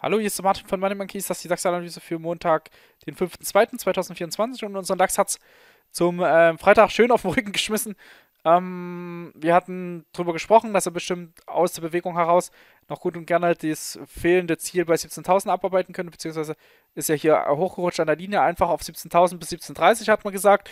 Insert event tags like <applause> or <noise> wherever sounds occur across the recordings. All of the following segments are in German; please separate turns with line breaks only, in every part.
Hallo, hier ist der Martin von Money Monkeys, das ist die DAX-Analyse für Montag, den 5.2.2024 und unseren DAX hat es zum äh, Freitag schön auf den Rücken geschmissen. Ähm, wir hatten darüber gesprochen, dass er bestimmt aus der Bewegung heraus noch gut und gerne das fehlende Ziel bei 17.000 abarbeiten könnte, beziehungsweise ist er hier hochgerutscht an der Linie, einfach auf 17.000 bis 17.30 hat man gesagt.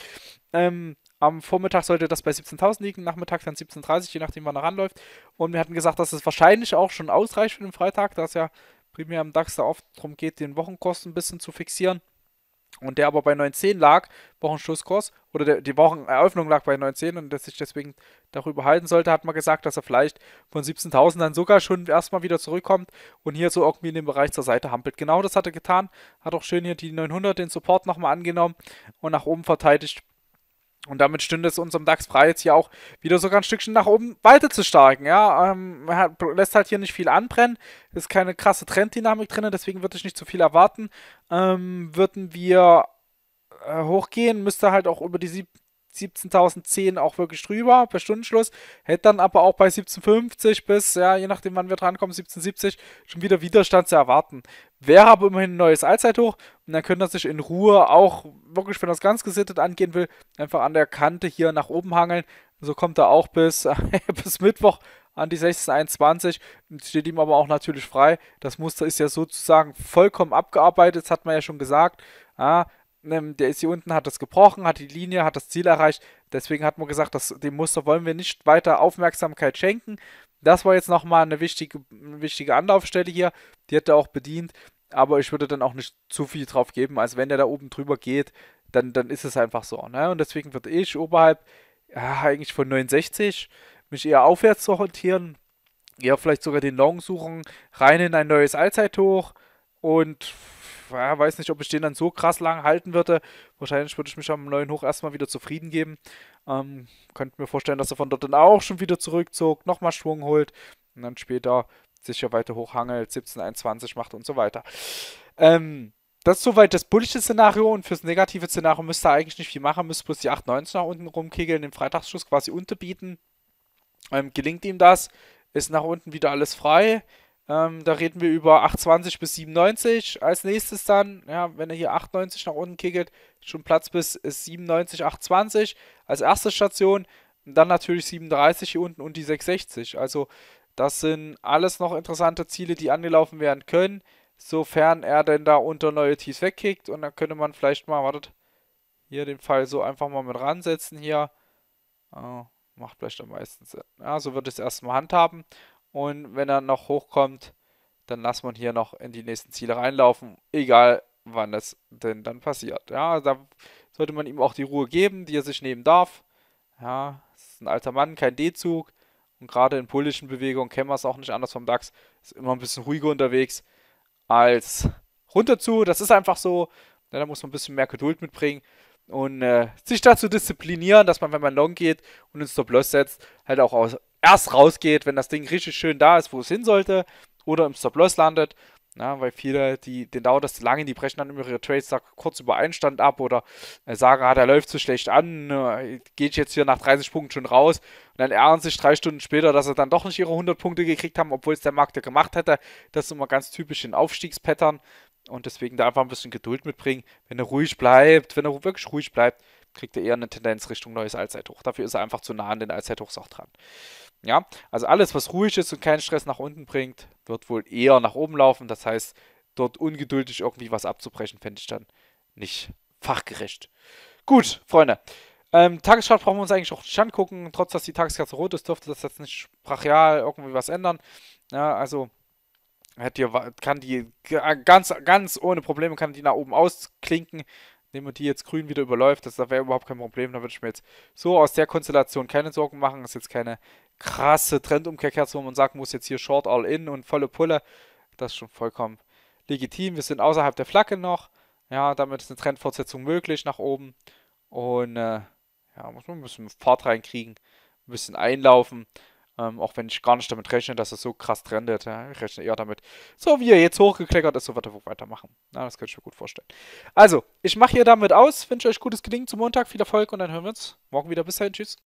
Ähm, am Vormittag sollte das bei 17.000 liegen, Nachmittag dann 17.30, je nachdem, wann er ranläuft. Und wir hatten gesagt, dass es wahrscheinlich auch schon ausreicht für den Freitag, da es ja primär am DAX da oft darum geht, den Wochenkurs ein bisschen zu fixieren. Und der aber bei 9.10 lag, Wochenschlusskurs, oder der, die Wocheneröffnung lag bei 9.10 und dass sich deswegen darüber halten sollte, hat man gesagt, dass er vielleicht von 17.000 dann sogar schon erstmal wieder zurückkommt und hier so irgendwie in den Bereich zur Seite hampelt. Genau das hat er getan, hat auch schön hier die 900 den Support nochmal angenommen und nach oben verteidigt und damit stünde es unserem DAX frei, jetzt hier auch wieder sogar ein Stückchen nach oben weiter zu steigen. Ja, ähm, hat, lässt halt hier nicht viel anbrennen. Ist keine krasse Trenddynamik drin, deswegen würde ich nicht zu viel erwarten. Ähm, würden wir äh, hochgehen, müsste halt auch über die 7. 17.010 auch wirklich drüber per Stundenschluss. Hätte dann aber auch bei 17.50 bis, ja, je nachdem wann wir drankommen, 17.70 schon wieder Widerstand zu erwarten. Wäre aber immerhin ein neues Allzeithoch und dann könnte er sich in Ruhe auch wirklich, wenn er es ganz gesittet angehen will, einfach an der Kante hier nach oben hangeln. So kommt er auch bis, <laughs> bis Mittwoch an die 1621. Steht ihm aber auch natürlich frei. Das Muster ist ja sozusagen vollkommen abgearbeitet, das hat man ja schon gesagt. Ja, der ist hier unten, hat das gebrochen, hat die Linie, hat das Ziel erreicht. Deswegen hat man gesagt, dass, dem Muster wollen wir nicht weiter Aufmerksamkeit schenken. Das war jetzt nochmal eine wichtige, eine wichtige Anlaufstelle hier. Die hat er auch bedient. Aber ich würde dann auch nicht zu viel drauf geben. Also wenn der da oben drüber geht, dann, dann ist es einfach so. Ne? Und deswegen würde ich oberhalb ja, eigentlich von 69 mich eher aufwärts sortieren. Ja, vielleicht sogar den Long suchen, rein in ein neues Allzeithoch und ja, weiß nicht, ob ich den dann so krass lang halten würde. Wahrscheinlich würde ich mich am neuen Hoch erstmal wieder zufrieden geben. Ähm, könnte mir vorstellen, dass er von dort dann auch schon wieder zurückzog, nochmal Schwung holt und dann später sicher weiter hochhangelt, 17,21 macht und so weiter. Ähm, das ist soweit das bullische Szenario und fürs negative Szenario müsste er eigentlich nicht viel machen, müsste bloß die 8,19 nach unten rumkegeln, den Freitagsschuss quasi unterbieten. Ähm, gelingt ihm das, ist nach unten wieder alles frei. Ähm, da reden wir über 8,20 bis 97. Als nächstes dann, ja, wenn er hier 8,90 nach unten kickelt, schon Platz bis 97, 8,20 als erste Station. Und dann natürlich 37 hier unten und die 660. Also das sind alles noch interessante Ziele, die angelaufen werden können, sofern er denn da unter neue Tees wegkickt. Und dann könnte man vielleicht mal, wartet, hier den Fall so einfach mal mit ransetzen hier. Oh, macht vielleicht am meisten Sinn. Ja, so wird es erstmal handhaben. Und wenn er noch hochkommt, dann lass man hier noch in die nächsten Ziele reinlaufen, egal wann das denn dann passiert. Ja, da sollte man ihm auch die Ruhe geben, die er sich nehmen darf. Ja, es ist ein alter Mann, kein D-Zug. Und gerade in politischen Bewegungen kennen wir es auch nicht anders vom DAX. Ist immer ein bisschen ruhiger unterwegs als runterzu. Das ist einfach so. Ja, da muss man ein bisschen mehr Geduld mitbringen und äh, sich dazu disziplinieren, dass man, wenn man long geht und ins Stop-Loss setzt, halt auch aus, erst rausgeht, wenn das Ding richtig schön da ist, wo es hin sollte, oder im Stop-Loss landet. Na, weil viele, die, denen dauert das zu lange, die brechen dann immer ihre Trades da kurz über Einstand ab oder äh, sagen, ah, der läuft zu schlecht an, ne, geht jetzt hier nach 30 Punkten schon raus. Und dann ärgern sich drei Stunden später, dass sie dann doch nicht ihre 100 Punkte gekriegt haben, obwohl es der Markt ja gemacht hätte. Das ist immer ganz typisch in Aufstiegspattern und deswegen da einfach ein bisschen Geduld mitbringen. Wenn er ruhig bleibt, wenn er wirklich ruhig bleibt, kriegt er eher eine Tendenz Richtung neues Allzeithoch. Dafür ist er einfach zu nah an den Allzeithochs auch dran. Ja, also alles, was ruhig ist und keinen Stress nach unten bringt, wird wohl eher nach oben laufen. Das heißt, dort ungeduldig irgendwie was abzubrechen, fände ich dann nicht fachgerecht. Gut, Freunde. Ähm, Tageschart brauchen wir uns eigentlich auch nicht angucken. Trotz, dass die Tageskarte rot ist, dürfte das jetzt nicht sprachial irgendwie was ändern. Ja, also hat hier, kann die ganz, ganz ohne Probleme kann die nach oben ausklinken nehmen wir die jetzt grün wieder überläuft, das, das wäre überhaupt kein Problem. Da würde ich mir jetzt so aus der Konstellation keine Sorgen machen. Das ist jetzt keine krasse Trendumkehrkerze, wo man sagen muss, jetzt hier Short All In und volle Pulle. Das ist schon vollkommen legitim. Wir sind außerhalb der Flagge noch. Ja, damit ist eine Trendfortsetzung möglich nach oben. Und äh, ja, muss man ein bisschen Fahrt reinkriegen, ein bisschen einlaufen. Ähm, auch wenn ich gar nicht damit rechne, dass es so krass trendet. Ja? Ich rechne eher damit, so wie er jetzt hochgekleckert ist, so wird er weitermachen. Ja, das könnte ich mir gut vorstellen. Also, ich mache hier damit aus. Wünsche euch gutes Gelingen zum Montag, viel Erfolg und dann hören wir uns morgen wieder. Bis dahin, tschüss.